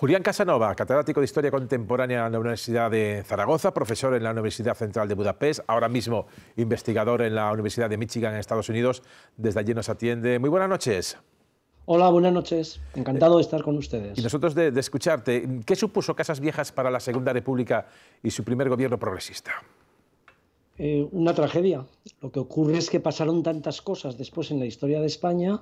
Julián Casanova, catedrático de Historia Contemporánea en la Universidad de Zaragoza, profesor en la Universidad Central de Budapest, ahora mismo investigador en la Universidad de Michigan en Estados Unidos. Desde allí nos atiende. Muy buenas noches. Hola, buenas noches. Encantado de estar con ustedes. Y nosotros de, de escucharte. ¿Qué supuso Casas Viejas para la Segunda República y su primer gobierno progresista? Eh, una tragedia. Lo que ocurre es que pasaron tantas cosas después en la historia de España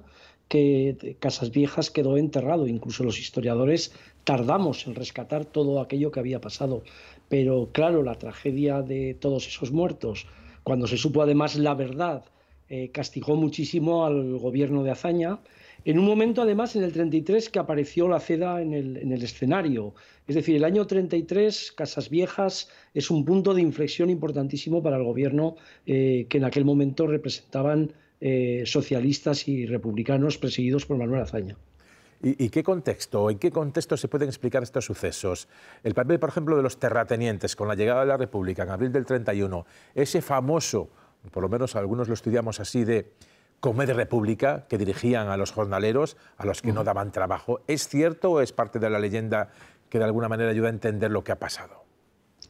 que eh, Casas Viejas quedó enterrado. Incluso los historiadores tardamos en rescatar todo aquello que había pasado. Pero claro, la tragedia de todos esos muertos, cuando se supo además la verdad, eh, castigó muchísimo al gobierno de Azaña en un momento, además, en el 33, que apareció la ceda en el, escenario. Es decir, el año 33, Casas Viejas, es un punto de inflexión importantísimo para el gobierno eh, que en aquel momento representaban eh, socialistas y republicanos presididos por Manuel Azaña. ¿Y, qué contexto, en qué contexto se pueden explicar estos sucesos? El papel, por ejemplo, de los terratenientes con la llegada de la República en abril del 31, ese famoso, por lo menos algunos lo estudiamos así, de Come de República, que dirigían a los jornaleros, a los que no daban trabajo. ¿Es cierto o es parte de la leyenda que de alguna manera ayuda a entender lo que ha pasado?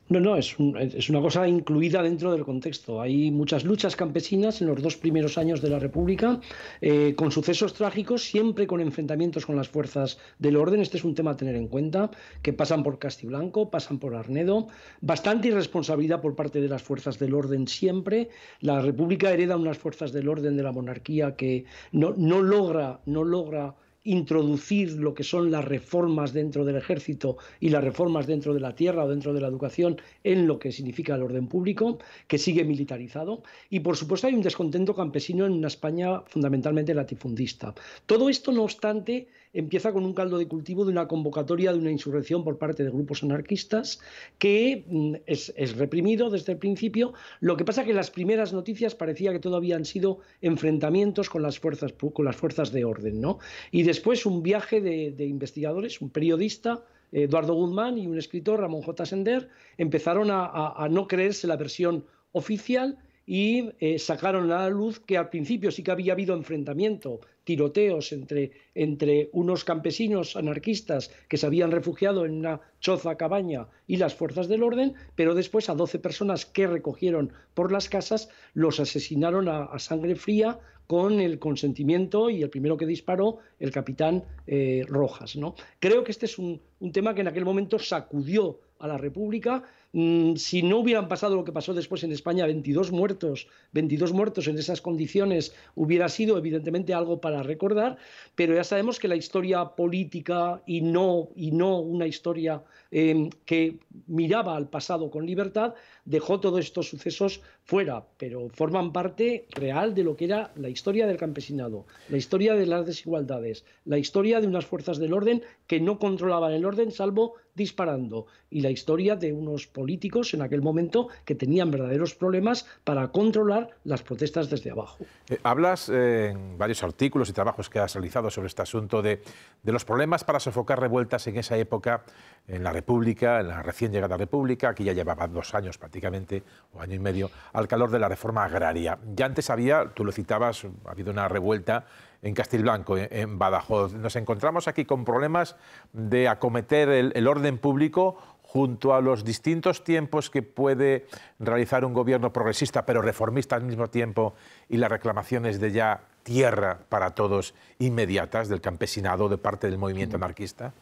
No, no, es, es, una cosa incluida dentro del contexto. Hay muchas luchas campesinas en los dos primeros años de la República, eh, con sucesos trágicos, siempre con enfrentamientos con las fuerzas del orden. Este es un tema a tener en cuenta, que pasan por Castiblanco, pasan por Arnedo, bastante irresponsabilidad por parte de las fuerzas del orden siempre. La República hereda unas fuerzas del orden de la monarquía que no, no logra, no logra introducir lo que son las reformas dentro del ejército y las reformas dentro de la tierra o dentro de la educación en lo que significa el orden público, que sigue militarizado. Y por supuesto hay un descontento campesino en una España fundamentalmente latifundista. Todo esto, no obstante, empieza con un caldo de cultivo de una convocatoria de una insurrección por parte de grupos anarquistas que mm, es, reprimido desde el principio. Lo que pasa que las primeras noticias parecía que todo habían sido enfrentamientos con las fuerzas, con las fuerzas de orden. ¿no? Y después un viaje de, investigadores, un periodista, Eduardo Guzmán y un escritor, Ramón J. Sender, empezaron a, a no creerse la versión oficial y eh, sacaron a la luz que al principio sí que había habido enfrentamiento, tiroteos entre, entre unos campesinos anarquistas que se habían refugiado en una choza cabaña y las fuerzas del orden, pero después a 12 personas que recogieron por las casas los asesinaron a, sangre fría con el consentimiento y el primero que disparó, el capitán eh, Rojas. ¿no? Creo que este es un, un tema que en aquel momento sacudió a la República, Mm, si no hubieran pasado lo que pasó después en España, 22 muertos, 22 muertos en esas condiciones, hubiera sido evidentemente algo para recordar, pero ya sabemos que la historia política y no, y no una historia em, que miraba al pasado con libertad, dejó todos estos sucesos fuera, pero forman parte real de lo que era la historia del campesinado, la historia de las desigualdades, la historia de unas fuerzas del orden que no controlaban el orden salvo disparando y la historia de unos políticos políticos en aquel momento que tenían verdaderos problemas para controlar las protestas desde abajo. Eh, hablas eh, en varios artículos y trabajos que has realizado sobre este asunto de, los problemas para sofocar revueltas en esa época en la República, en la recién llegada República, que ya llevaba dos años prácticamente, o año y medio, al calor de la reforma agraria. Ya antes había, tú lo citabas, ha habido una revuelta en Castilblanco, en Badajoz. Nos encontramos aquí con problemas de acometer el orden público junto a los distintos tiempos que puede realizar un gobierno progresista pero reformista al mismo tiempo y las reclamaciones de ya tierra para todos inmediatas del campesinado de parte del movimiento anarquista?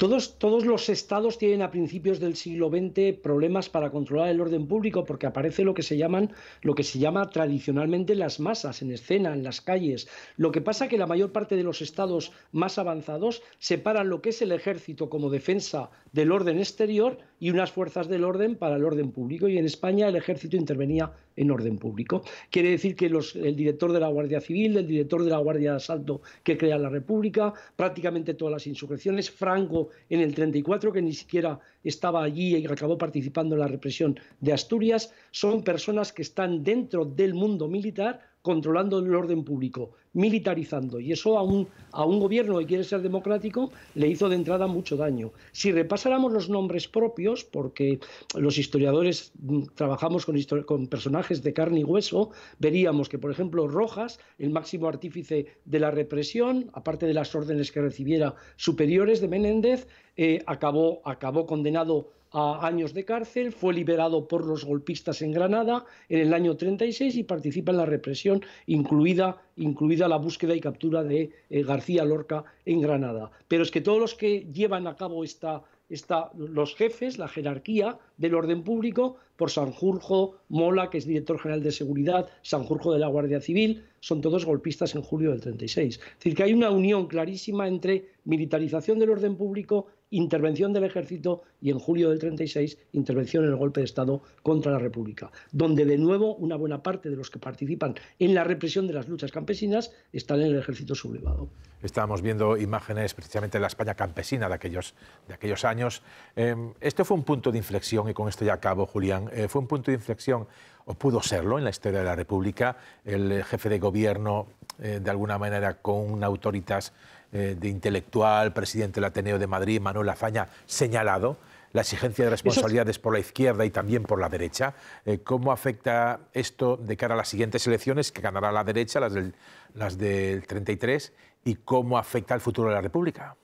Todos, los estados tienen a principios del siglo XX problemas para controlar el orden público porque aparece lo que se llaman, lo que se llama tradicionalmente las masas en escena, en las calles. Lo que pasa que la mayor parte de los estados más avanzados separan lo que es el ejército como defensa del orden exterior y unas fuerzas del orden para el orden público. Y en España el ejército intervenía en orden público. Quiere decir que el director de la Guardia Civil, el director de la Guardia de Asalto que crea la República, prácticamente todas las insurrecciones, Franco en el 34, que ni siquiera estaba allí y acabó participando en la represión de Asturias, son personas que están dentro del mundo militar controlando el orden público, militarizando. Y eso a un, a un gobierno que quiere ser democrático le hizo de entrada mucho daño. Si repasáramos los nombres propios, porque los historiadores mm, trabajamos con, con personajes de carne y hueso, veríamos que, por ejemplo, Rojas, el máximo artífice de la represión, aparte de las órdenes que recibiera superiores de Menéndez, eh, acabó, acabó condenado años de cárcel, fue liberado por los golpistas en Granada en el año 36 y participa en la represión, incluida, incluida la búsqueda y captura de eh, García Lorca en Granada. Pero es que todos los que llevan a cabo esta, los jefes, la jerarquía del orden público, por Sanjurjo Mola, que es director general de seguridad, Sanjurjo de la Guardia Civil, son todos golpistas en julio del 36. Es decir, que hay una unión clarísima entre militarización del orden público intervención del ejército y en julio del 36 intervención en el golpe de Estado contra la República, donde de nuevo una buena parte de los que participan en la represión de las luchas campesinas están en el ejército sublevado. Estábamos viendo imágenes precisamente de la España campesina de aquellos, de aquellos años. Eh, este fue un punto de inflexión, y con esto ya acabo, Julián, eh, fue un punto de inflexión, o pudo serlo en la historia de la República, el jefe de gobierno, eh, de alguna manera, con un autoritas eh, de intelectual, presidente del Ateneo de Madrid, Manuel Azaña, señalado la exigencia de responsabilidades por la izquierda y también por la derecha. Eh, ¿Cómo afecta esto de cara a las siguientes elecciones que ganará la derecha, las del, las del 33, y cómo afecta al futuro de la República?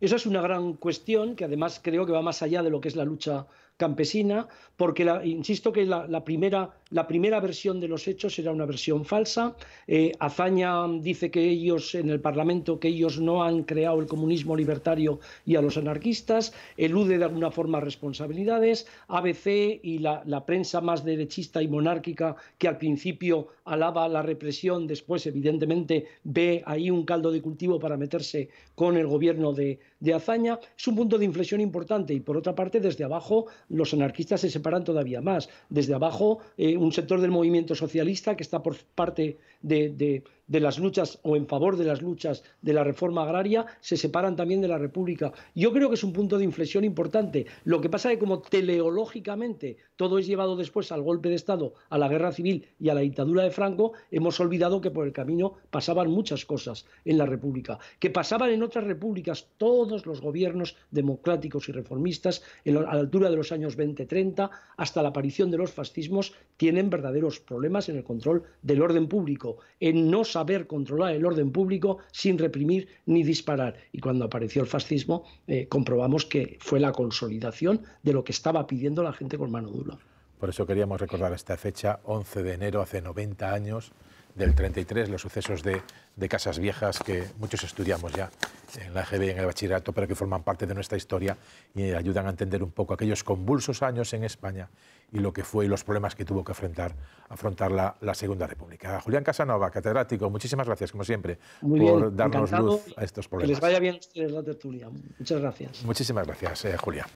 Esa es una gran cuestión que además creo que va más allá de lo que es la lucha campesina, porque insisto que la, primera, la primera versión de los hechos era una versión falsa. Eh, Azaña dice que ellos en el Parlamento, que ellos no han creado el comunismo libertario y a los anarquistas, elude de alguna forma responsabilidades. ABC y la, prensa más derechista y monárquica, que al principio alaba la represión, después evidentemente ve ahí un caldo de cultivo para meterse con el gobierno de, de Azaña, es un punto de inflexión importante y por otra parte desde abajo los anarquistas se separan todavía más. Desde abajo, eh, un sector del movimiento socialista que está por parte de, de las luchas o en favor de las luchas de la reforma agraria se separan también de la República. Yo creo que es un punto de inflexión importante. Lo que pasa es que como teleológicamente todo es llevado después al golpe de Estado, a la guerra civil y a la dictadura de Franco, hemos olvidado que por el camino pasaban muchas cosas en la República, que pasaban en otras repúblicas todos los gobiernos democráticos y reformistas a la altura de los años 20-30 hasta la aparición de los fascismos tienen verdaderos problemas en el control del orden público, en no saber controlar el orden público sin reprimir ni disparar. Y cuando apareció el fascismo, eh, comprobamos que fue la consolidación de lo que estaba pidiendo la gente con mano dura. Por eso queríamos recordar esta fecha, 11 de enero, hace 90 años, del 33, los sucesos de, de, Casas Viejas que muchos estudiamos ya en la EGB y en el bachillerato, pero que forman parte de nuestra historia y ayudan a entender un poco aquellos convulsos años en España y lo que fue y los problemas que tuvo que afrontar, afrontar la, la Segunda República. Julián Casanova, catedrático, muchísimas gracias, como siempre, por darnos luz a estos problemas. Que les vaya bien ustedes la tertulia. Muchas gracias. Muchísimas gracias, eh, Julián.